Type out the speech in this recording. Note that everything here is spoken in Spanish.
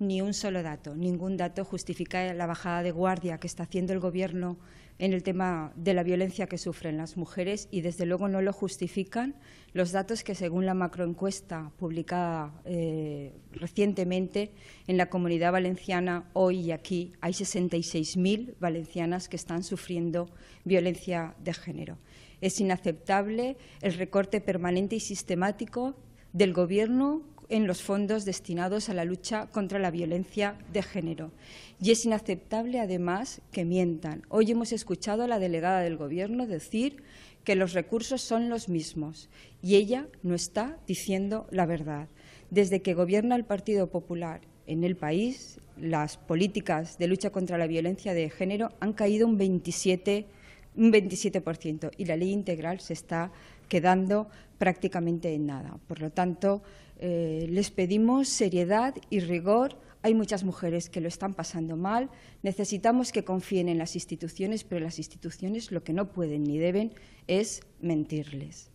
ni un solo dato, ningún dato justifica la bajada de guardia que está haciendo el Gobierno en el tema de la violencia que sufren las mujeres y, desde luego, no lo justifican los datos que, según la macroencuesta publicada eh, recientemente en la Comunidad Valenciana, hoy y aquí hay 66.000 valencianas que están sufriendo violencia de género. Es inaceptable el recorte permanente y sistemático del Gobierno en los fondos destinados a la lucha contra la violencia de género. Y es inaceptable, además, que mientan. Hoy hemos escuchado a la delegada del Gobierno decir que los recursos son los mismos y ella no está diciendo la verdad. Desde que gobierna el Partido Popular en el país, las políticas de lucha contra la violencia de género han caído un 27% un 27%, y la ley integral se está quedando prácticamente en nada. Por lo tanto, eh, les pedimos seriedad y rigor. Hay muchas mujeres que lo están pasando mal. Necesitamos que confíen en las instituciones, pero las instituciones lo que no pueden ni deben es mentirles.